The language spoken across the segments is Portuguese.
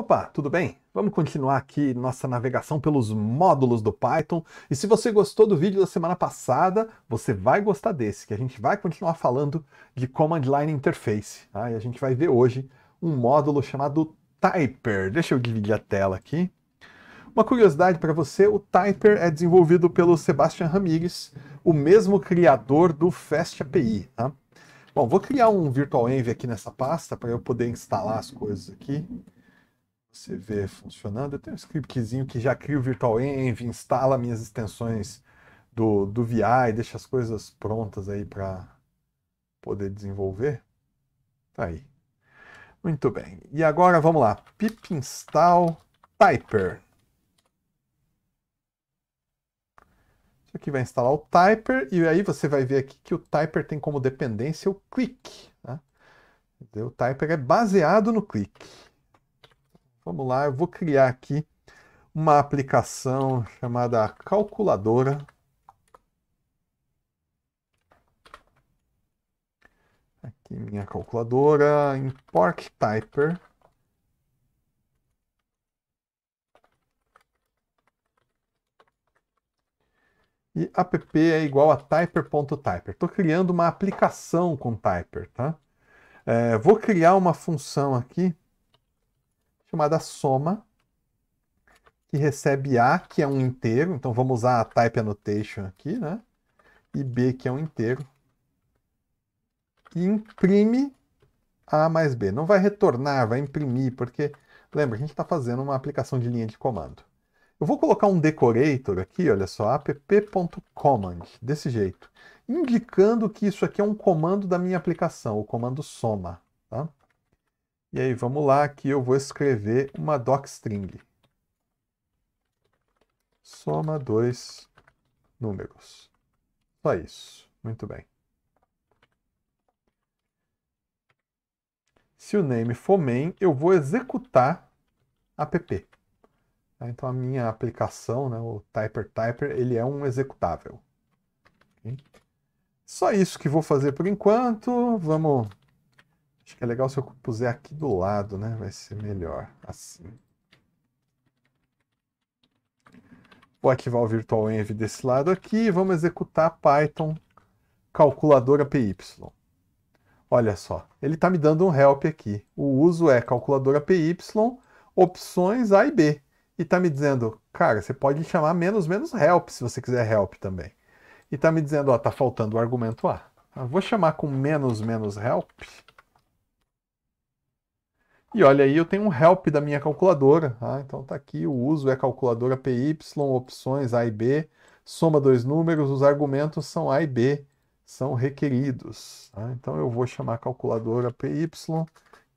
Opa, tudo bem? Vamos continuar aqui nossa navegação pelos módulos do Python. E se você gostou do vídeo da semana passada, você vai gostar desse, que a gente vai continuar falando de Command Line Interface. Tá? E a gente vai ver hoje um módulo chamado Typer. Deixa eu dividir a tela aqui. Uma curiosidade para você, o Typer é desenvolvido pelo Sebastian Ramírez, o mesmo criador do FastAPI. Tá? Bom, vou criar um VirtualEnv aqui nessa pasta para eu poder instalar as coisas aqui você vê funcionando. Eu tenho um scriptzinho que já cria o Virtual Env, instala minhas extensões do, do VI, deixa as coisas prontas aí para poder desenvolver. Tá aí. Muito bem. E agora vamos lá. pip install typer. Isso aqui vai instalar o typer e aí você vai ver aqui que o typer tem como dependência o click. Né? O typer é baseado no click. Vamos lá, eu vou criar aqui uma aplicação chamada calculadora. Aqui minha calculadora, import Typer. E app é igual a typer.typer. Estou criando uma aplicação com typer, tá? É, vou criar uma função aqui chamada soma, que recebe A, que é um inteiro, então vamos usar a type annotation aqui, né? E B, que é um inteiro. E imprime A mais B. Não vai retornar, vai imprimir, porque, lembra, a gente está fazendo uma aplicação de linha de comando. Eu vou colocar um decorator aqui, olha só, app.command, desse jeito, indicando que isso aqui é um comando da minha aplicação, o comando soma, tá? E aí, vamos lá aqui eu vou escrever uma docstring. Soma dois números. Só isso. Muito bem. Se o name for main, eu vou executar app. Tá? Então a minha aplicação, né, o typer typer, ele é um executável. Só isso que vou fazer por enquanto. Vamos Acho que é legal se eu puser aqui do lado, né? Vai ser melhor assim. Vou ativar o Virtual desse lado aqui e vamos executar Python calculadora PY. Olha só, ele está me dando um help aqui. O uso é calculadora PY, opções A e B. E está me dizendo, cara, você pode chamar menos menos help se você quiser help também. E está me dizendo, ó, tá faltando o argumento A. Eu vou chamar com menos menos help. E olha aí, eu tenho um help da minha calculadora. Tá? Então está aqui, o uso é calculadora PY, opções A e B, soma dois números, os argumentos são A e B, são requeridos. Tá? Então eu vou chamar a calculadora PY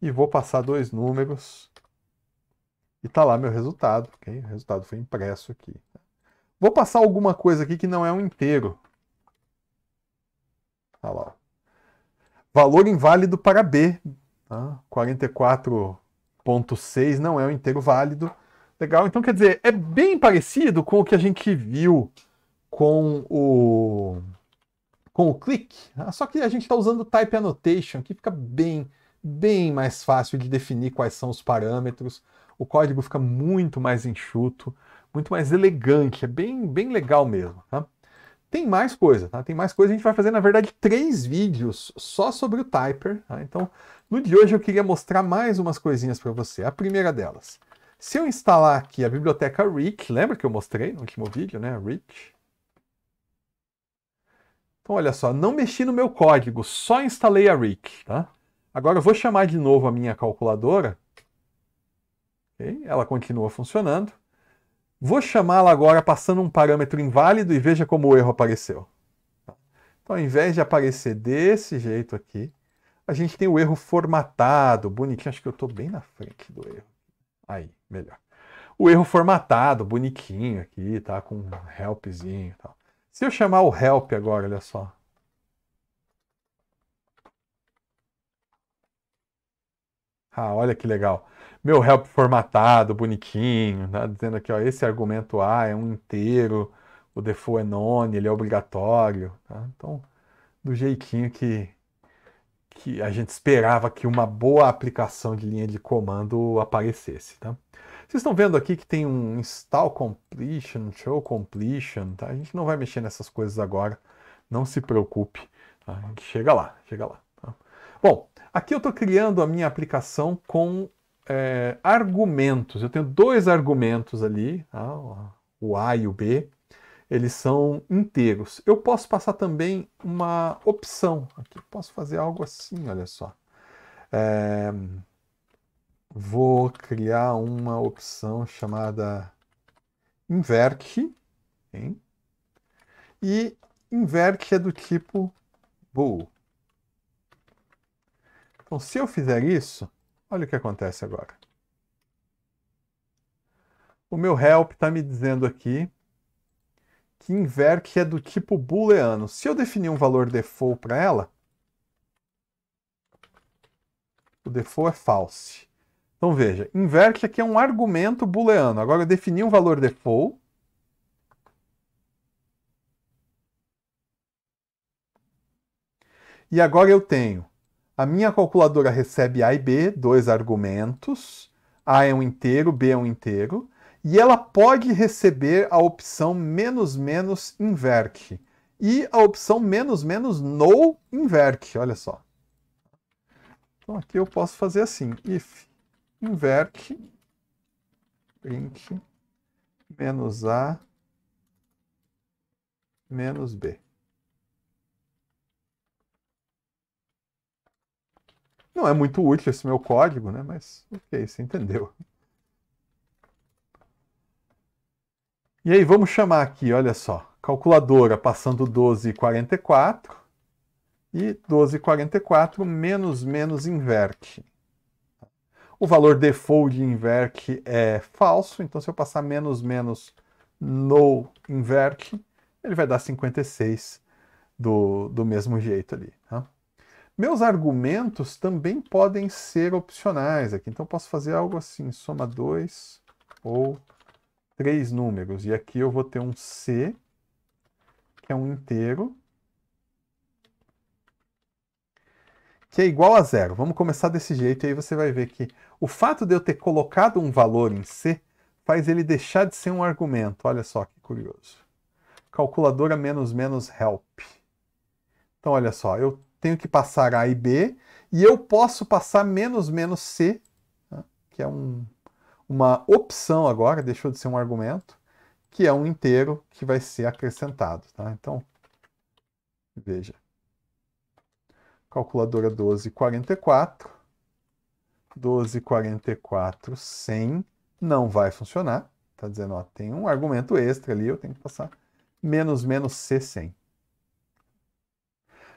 e vou passar dois números. E está lá meu resultado, O resultado foi impresso aqui. Vou passar alguma coisa aqui que não é um inteiro. Olha tá lá. Valor inválido para B. 44,6 tá? não é um inteiro válido. Legal, então quer dizer, é bem parecido com o que a gente viu com o com o click, tá? só que a gente está usando type annotation, que fica bem, bem mais fácil de definir quais são os parâmetros, o código fica muito mais enxuto, muito mais elegante, é bem, bem legal mesmo. Tá? Tem mais coisa, tá? Tem mais coisa. A gente vai fazer, na verdade, três vídeos só sobre o Typer. Tá? Então, no de hoje eu queria mostrar mais umas coisinhas para você. A primeira delas. Se eu instalar aqui a biblioteca Rich, lembra que eu mostrei no último vídeo, né? Rich. Então, olha só, não mexi no meu código, só instalei a Rich, tá? Agora eu vou chamar de novo a minha calculadora. Okay? Ela continua funcionando. Vou chamá-la agora passando um parâmetro inválido e veja como o erro apareceu. Então, ao invés de aparecer desse jeito aqui, a gente tem o erro formatado, bonitinho. Acho que eu estou bem na frente do erro. Aí, melhor. O erro formatado, bonitinho aqui, tá? Com um helpzinho e tal. Se eu chamar o help agora, olha só. Ah, olha que legal meu help formatado, bonitinho, né? dizendo aqui, ó, esse argumento A é um inteiro, o default é none, ele é obrigatório. Tá? Então, do jeitinho que, que a gente esperava que uma boa aplicação de linha de comando aparecesse. Tá? Vocês estão vendo aqui que tem um install completion, show completion, tá? a gente não vai mexer nessas coisas agora, não se preocupe, tá? chega lá, chega lá. Tá? Bom, aqui eu estou criando a minha aplicação com é, argumentos. Eu tenho dois argumentos ali, tá? o A e o B. Eles são inteiros. Eu posso passar também uma opção. Aqui posso fazer algo assim, olha só. É, vou criar uma opção chamada inverte. Hein? E inverte é do tipo bool. Então, se eu fizer isso, Olha o que acontece agora. O meu help está me dizendo aqui que inverc é do tipo booleano. Se eu definir um valor default para ela, o default é false. Então veja, invert aqui é um argumento booleano. Agora eu defini um valor default. E agora eu tenho a minha calculadora recebe A e B, dois argumentos. A é um inteiro, B é um inteiro. E ela pode receber a opção menos menos inverte. E a opção menos menos no inverte, olha só. Então aqui eu posso fazer assim, if inverte, print, menos A, menos B. Não é muito útil esse meu código, né? Mas ok, você entendeu. E aí vamos chamar aqui, olha só, calculadora passando 12,44 e 12,44 menos menos inverte. O valor default de invert é falso, então se eu passar menos menos no inverte, ele vai dar 56 do, do mesmo jeito ali. Tá? Meus argumentos também podem ser opcionais aqui. Então, eu posso fazer algo assim, soma dois ou três números. E aqui eu vou ter um C, que é um inteiro, que é igual a zero. Vamos começar desse jeito e aí você vai ver que o fato de eu ter colocado um valor em C faz ele deixar de ser um argumento. Olha só que curioso. Calculadora menos menos help. Então, olha só, eu tenho que passar A e B, e eu posso passar menos menos C, né, que é um, uma opção agora, deixou de ser um argumento, que é um inteiro que vai ser acrescentado. Tá? Então, veja. Calculadora 1244. 1244 100 não vai funcionar. Está dizendo, ó, tem um argumento extra ali, eu tenho que passar menos menos C100.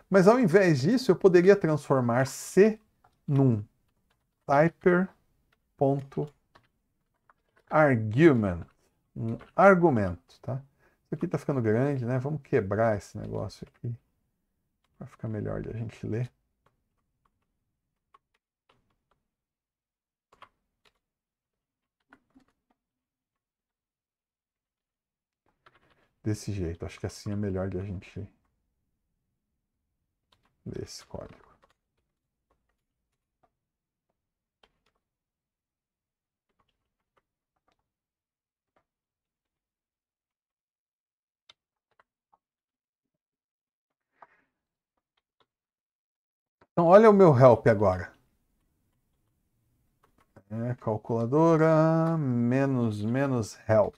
Mas ao invés disso, eu poderia transformar C num typer.argument, um argumento, tá? Isso aqui está ficando grande, né? Vamos quebrar esse negócio aqui para ficar melhor de a gente ler. Desse jeito, acho que assim é melhor de a gente desse código. Então, olha o meu help agora. É, calculadora menos menos help.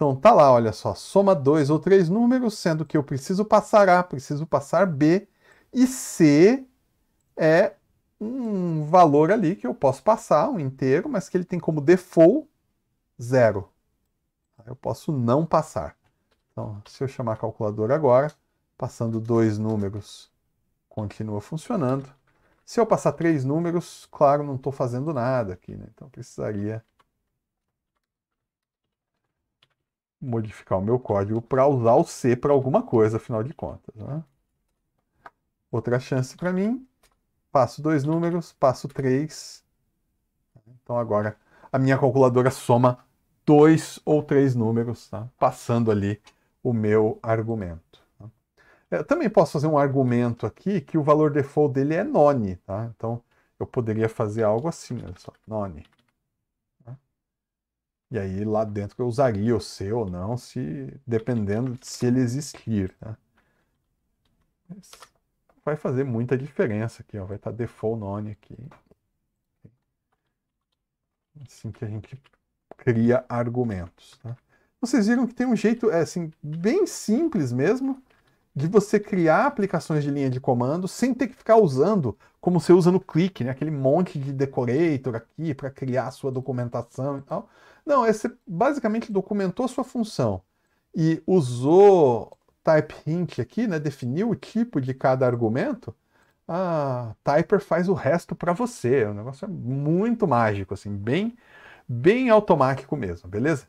Então tá lá, olha só, soma dois ou três números, sendo que eu preciso passar A, preciso passar B, e C é um valor ali que eu posso passar, um inteiro, mas que ele tem como default zero. Eu posso não passar. Então, se eu chamar a calculadora agora, passando dois números, continua funcionando. Se eu passar três números, claro, não estou fazendo nada aqui, né? Então, precisaria modificar o meu código para usar o C para alguma coisa, afinal de contas. Né? Outra chance para mim, passo dois números, passo três. Então agora a minha calculadora soma dois ou três números, tá? passando ali o meu argumento. Tá? Eu é, também posso fazer um argumento aqui que o valor default dele é none, tá? Então eu poderia fazer algo assim, olha só, none. E aí lá dentro eu usaria o seu ou não, se dependendo de se ele existir. Né? Vai fazer muita diferença aqui, ó. vai estar tá default none aqui. Assim que a gente cria argumentos. Né? Vocês viram que tem um jeito é assim, bem simples mesmo de você criar aplicações de linha de comando sem ter que ficar usando como você usa no clique, né? aquele monte de decorator aqui para criar a sua documentação e tal. Não, é você basicamente documentou sua função e usou type hint aqui, né, definiu o tipo de cada argumento, a Typer faz o resto para você. O negócio é muito mágico, assim, bem, bem automático mesmo, beleza?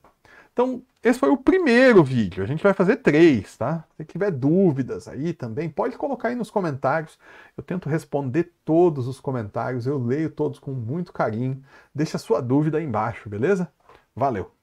Então, esse foi o primeiro vídeo. A gente vai fazer três, tá? Se tiver dúvidas aí também, pode colocar aí nos comentários. Eu tento responder todos os comentários, eu leio todos com muito carinho. Deixa a sua dúvida aí embaixo, beleza? Valeu!